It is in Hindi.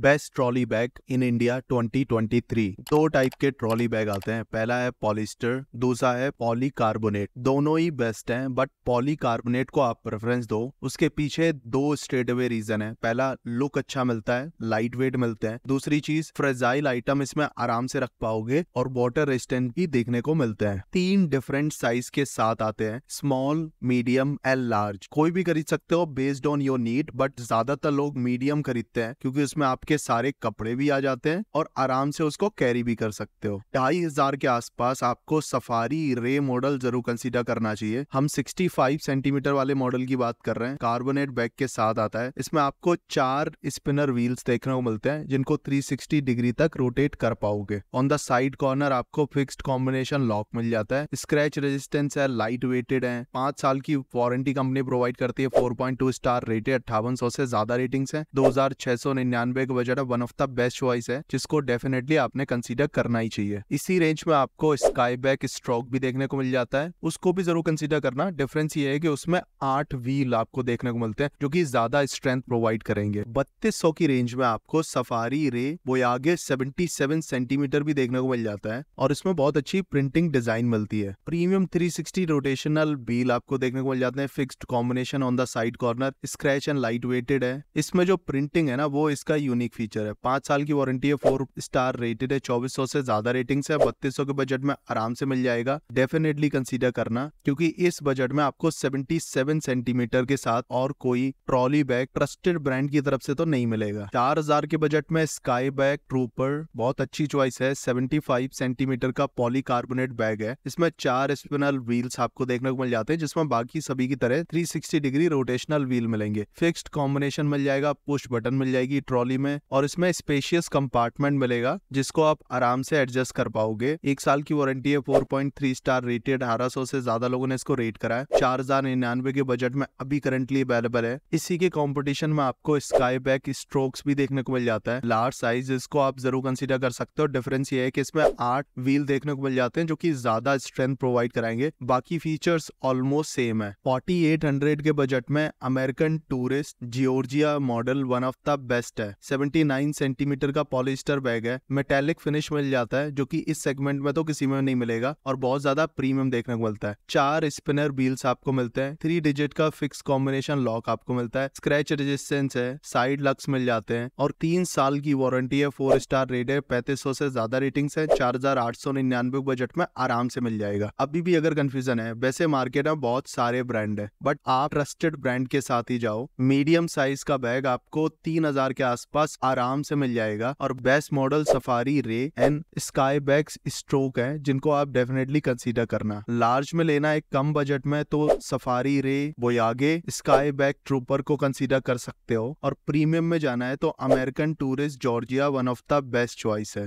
best trolley bag in India 2023 दो टाइप के ट्रॉली बैग आते हैं पहला है पॉलिस्टर दूसरा है पॉलीकार्बोनेट दोनों ही बेस्ट हैं बट पॉलीकार्बोनेट को आप प्रेफरेंस दो उसके पीछे दो स्ट्रेट अवे रीजन है पहला लुक अच्छा मिलता है लाइट वेट मिलते हैं दूसरी चीज फ्रेजाइल आइटम इसमें आराम से रख पाओगे और वॉटर रेस्टेंट भी देखने को मिलते हैं तीन डिफरेंट साइज के साथ आते हैं स्मॉल मीडियम एंड लार्ज कोई भी खरीद सकते हो based on your need but ज्यादातर लोग मीडियम खरीदते हैं क्योंकि उसमें आप आपके सारे कपड़े भी आ जाते हैं और आराम से उसको कैरी भी कर सकते हो ढाई हजार के आसपास आपको सफारी रे मॉडल जरूर कंसीडर करना चाहिए हम 65 सेंटीमीटर वाले मॉडल की बात कर रहे हैं कार्बोनेट बैग के साथ आता है इसमें आपको चार स्पिनर व्हील्स देखने को मिलते हैं जिनको 360 डिग्री तक रोटेट कर पाओगे ऑन द साइड कॉर्नर आपको फिक्स्ड कॉम्बिनेशन लॉक मिल जाता है स्क्रैच रेजिस्टेंस है लाइट वेटेड है पांच साल की वारंटी कंपनी प्रोवाइड करती है फोर स्टार रेटेड अट्ठावन से ज्यादा रेटिंग है दो हजार बजाटा one of the best choice है जिसको डेफिनेटली आपने कंसिडर करना ही चाहिए इसी रेंज में आपको स्काई बैक स्ट्रोक भी देखने को मिल जाता है उसको भी जरूर कंसिडर करना डिफरेंस ये है कि उसमें आठ व्हील आपको देखने को मिलते हैं जो की ज्यादा स्ट्रेंथ प्रोवाइड करेंगे बत्तीस की रेंज में आपको सफारी रे वो आगे सेवेंटी सेंटीमीटर भी देखने को मिल जाता है और इसमें बहुत अच्छी प्रिंटिंग डिजाइन मिलती है प्रीमियम थ्री रोटेशनल व्हील आपको देखने को मिल जाते हैं fixed combination on the side corner scratch and light weighted है इसमें जो प्रिंटिंग है ना वो इसका यूनिक यूनिक फीचर है पांच साल की वारंटी है फोर स्टार रेटेड है चौबीस से ज्यादा रेटिंग्स है बत्तीस के बजट में आराम से मिल जाएगा डेफिनेटली कंसिडर करना क्योंकि इस बजट में आपको 77 सेंटीमीटर के साथ और कोई ट्रॉली बैग ट्रस्टेड ब्रांड की तरफ से तो नहीं मिलेगा चार हजार के बजट में स्काई बैग ट्रूपर बहुत अच्छी चॉइस है फाइव सेंटीमीटर का पॉलीकार्बोनेट बैग है इसमें चार स्पिनल व्हील्स आपको देखने को मिल जाते हैं जिसमें बाकी सभी की तरह सिक्सटी डिग्री रोटेशनल व्हील मिलेंगे फिक्स्ड कॉम्बिनेशन मिल जाएगा पुश बटन मिल जाएगी ट्रॉली में हैं और इसमें स्पेशियस कंपार्टमेंट मिलेगा जिसको आप आराम से एडजस्ट कर पाओगे एक साल की वारंटी है four point three star rated अठारह सौ से ज्यादा लोगों ने इसको रेट करा है चार हजार निन्यानवे के बजट में अभी करंटली अवेलेबल है इसी के कॉम्पिटिशन में आपको स्काई बैक स्ट्रोक्स भी देखने को मिल जाता है लार्ज साइज इसको आप जरूर कंसिडर कर सकते हो डिफरेंस ये है की इसमें आठ व्हील देखने को मिल जाते हैं जो की ज्यादा स्ट्रेंथ प्रोवाइड कराएंगे बाकी फीचर्स ऑलमोस्ट सेम है फोर्टी के बजट में American Tourister Georgia model one of the best है 79 सेंटीमीटर का पॉलिस्टर बैग है मेटेलिक फिनिश मिल जाता है जो कि इस सेगमेंट में तो किसी में नहीं मिलेगा और बहुत ज्यादा प्रीमियम देखने को मिलता है चार स्पिनर व्हील्स आपको मिलते हैं थ्री डिजिट का फिक्स कॉम्बिनेशन लॉक आपको मिलता है स्क्रैच रेजिस्टेंस है साइड लक्स मिल जाते हैं और तीन साल की वारंटी है फोर स्टार रेट है पैंतीस सौ से ज्यादा रेटिंग है चार हजार आठ सौ निन्यानवे बजट में आराम से मिल जाएगा अभी भी अगर कंफ्यूजन है वैसे मार्केट में बहुत सारे ब्रांड है बट आप ट्रस्टेड ब्रांड के साथ ही जाओ मीडियम साइज का बैग आपको तीन हजार के आसपास पास आराम से मिल जाएगा और best model Safari Ray and Sky Bag स्ट्रोक है जिनको आप डेफिनेटली कंसीडर करना लार्ज में लेना एक कम बजट में तो सफारी रे बोयागे स्काई बैग ट्रूपर को कंसीडर कर सकते हो और प्रीमियम में जाना है तो American Tourister Georgia one of the best choice है